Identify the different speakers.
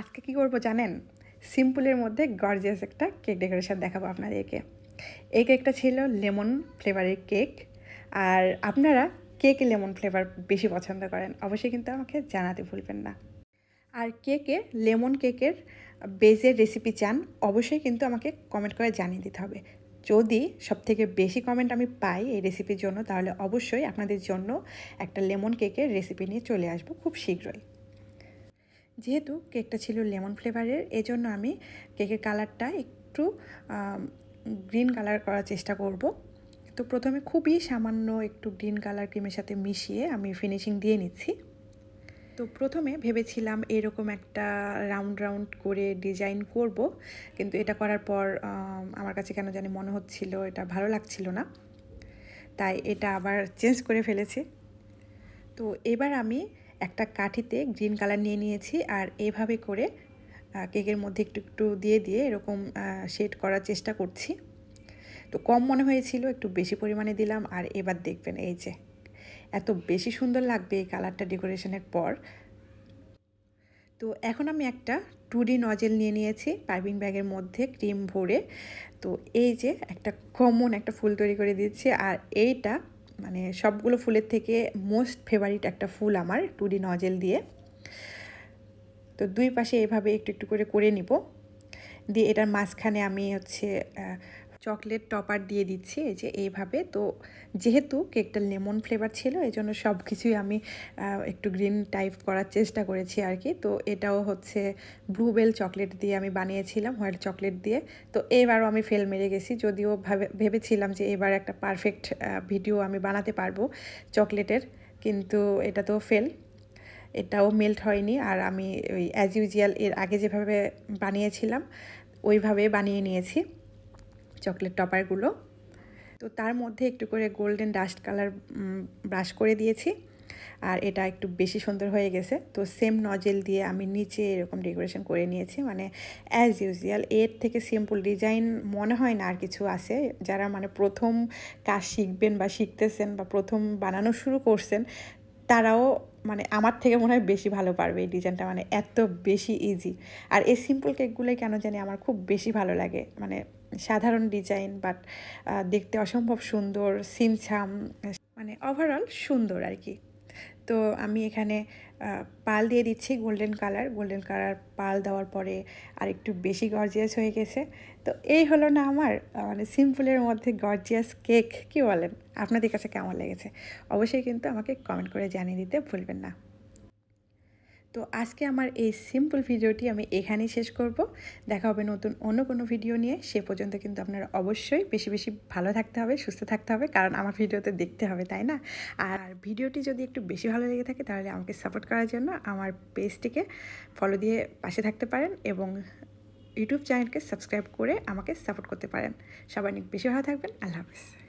Speaker 1: আজকে কি করবো জানেন সিম্পলের মধ্যে গর্জিয়াস একটা কেক ডেকোরেশান দেখাবো আপনাদেরকে এই কেকটা ছিল লেমন ফ্লেভারের কেক আর আপনারা কেকে লেমন ফ্লেভার বেশি পছন্দ করেন অবশ্যই কিন্তু আমাকে জানাতে ভুলবেন না আর কেকে লেমন কেকের বেজের রেসিপি চান অবশ্যই কিন্তু আমাকে কমেন্ট করে জানিয়ে দিতে হবে যদি সবথেকে বেশি কমেন্ট আমি পাই এই রেসিপির জন্য তাহলে অবশ্যই আপনাদের জন্য একটা লেমন কেকের রেসিপি নিয়ে চলে আসবো খুব শীঘ্রই যেহেতু কেকটা ছিল লেমন ফ্লেভারের এজন্য আমি কেকের কালারটা একটু গ্রিন কালার করার চেষ্টা করব তো প্রথমে খুবই সামান্য একটু গ্রিন কালার ক্রিমের সাথে মিশিয়ে আমি ফিনিশিং দিয়ে নিচ্ছি তো প্রথমে ভেবেছিলাম এরকম একটা রাউন্ড রাউন্ড করে ডিজাইন করব কিন্তু এটা করার পর আমার কাছে কেন জানি মনে হচ্ছিল এটা ভালো লাগছিল না তাই এটা আবার চেঞ্জ করে ফেলেছি তো এবার আমি একটা কাঠিতে গ্রিন কালার নিয়ে নিয়েছি আর এভাবে করে কেকের মধ্যে একটু একটু দিয়ে দিয়ে এরকম শেড করার চেষ্টা করছি তো কম মনে হয়েছিল একটু বেশি পরিমাণে দিলাম আর এবার দেখবেন এই যে এত বেশি সুন্দর লাগবে এই কালারটা ডেকোরেশনের পর তো এখন আমি একটা টুডি নজেল নিয়ে নিয়েছি পাইপিং ব্যাগের মধ্যে ক্রিম ভরে তো এই যে একটা কমন একটা ফুল তৈরি করে দিচ্ছি আর এইটা মানে সবগুলো ফুলের থেকে মোস্ট ফেভারিট একটা ফুল আমার টুডি নজেল দিয়ে তো দুই পাশে এভাবে একটু একটু করে করে নিব দিয়ে এটার মাঝখানে আমি হচ্ছে চকলেট টপার দিয়ে দিচ্ছি এই যে এইভাবে তো যেহেতু কেকটা লেমন ফ্লেভার ছিল এই জন্য সব কিছুই আমি একটু গ্রিন টাইপ করার চেষ্টা করেছি আর কি তো এটাও হচ্ছে ব্লুবেল চকলেট দিয়ে আমি বানিয়েছিলাম হোয়াইট চকলেট দিয়ে তো এবারও আমি ফেল মেরে গেছি যদিও ভেবেছিলাম যে এবার একটা পারফেক্ট ভিডিও আমি বানাতে পারবো চকলেটের কিন্তু এটা তো ফেল এটাও মেল্ট হয়নি আর আমি ওই অ্যাজ ইউজুয়াল এর আগে যেভাবে বানিয়েছিলাম ওইভাবে বানিয়ে নিয়েছি চকলেট টপারগুলো তো তার মধ্যে একটু করে গোল্ডেন ডাস্ট কালার ব্রাশ করে দিয়েছি আর এটা একটু বেশি সুন্দর হয়ে গেছে তো সেম নজেল দিয়ে আমি নিচে এরকম ডেকোরেশন করে নিয়েছি মানে অ্যাজ ইউজুয়াল এর থেকে সিম্পল ডিজাইন মনে হয় না আর কিছু আছে যারা মানে প্রথম কাজ শিখবেন বা শিখতেছেন বা প্রথম বানানো শুরু করছেন তারাও মানে আমার থেকে মনে হয় বেশি ভালো পারবে এই ডিজাইনটা মানে এত বেশি ইজি আর এই সিম্পল কেকগুলোই কেন জানি আমার খুব বেশি ভালো লাগে মানে সাধারণ ডিজাইন বাট দেখতে অসম্ভব সুন্দর সিনছাম মানে ওভারঅল সুন্দর আর কি তো আমি এখানে পাল দিয়ে দিচ্ছি গোল্ডেন কালার গোল্ডেন কালার পাল দেওয়ার পরে আর একটু বেশি গর্জিয়াস হয়ে গেছে তো এই হলো না আমার মানে সিম্পলের মধ্যে গর্জিয়াস কেক কি বলেন আপনাদের কাছে কেমন লেগেছে অবশ্যই কিন্তু আমাকে কমেন্ট করে জানিয়ে দিতে ভুলবেন না তো আজকে আমার এই সিম্পল ভিডিওটি আমি এখানেই শেষ করব দেখা হবে নতুন অন্য কোনো ভিডিও নিয়ে সে পর্যন্ত কিন্তু আপনারা অবশ্যই বেশি বেশি ভালো থাকতে হবে সুস্থ থাকতে হবে কারণ আমার ভিডিওতে দেখতে হবে তাই না আর ভিডিওটি যদি একটু বেশি ভালো লেগে থাকে তাহলে আমাকে সাপোর্ট করার জন্য আমার পেজটিকে ফলো দিয়ে পাশে থাকতে পারেন এবং ইউটিউব চ্যানেলকে সাবস্ক্রাইব করে আমাকে সাপোর্ট করতে পারেন সবাই অনেক বেশি ভালো থাকবেন আল্লাহ হাফিজ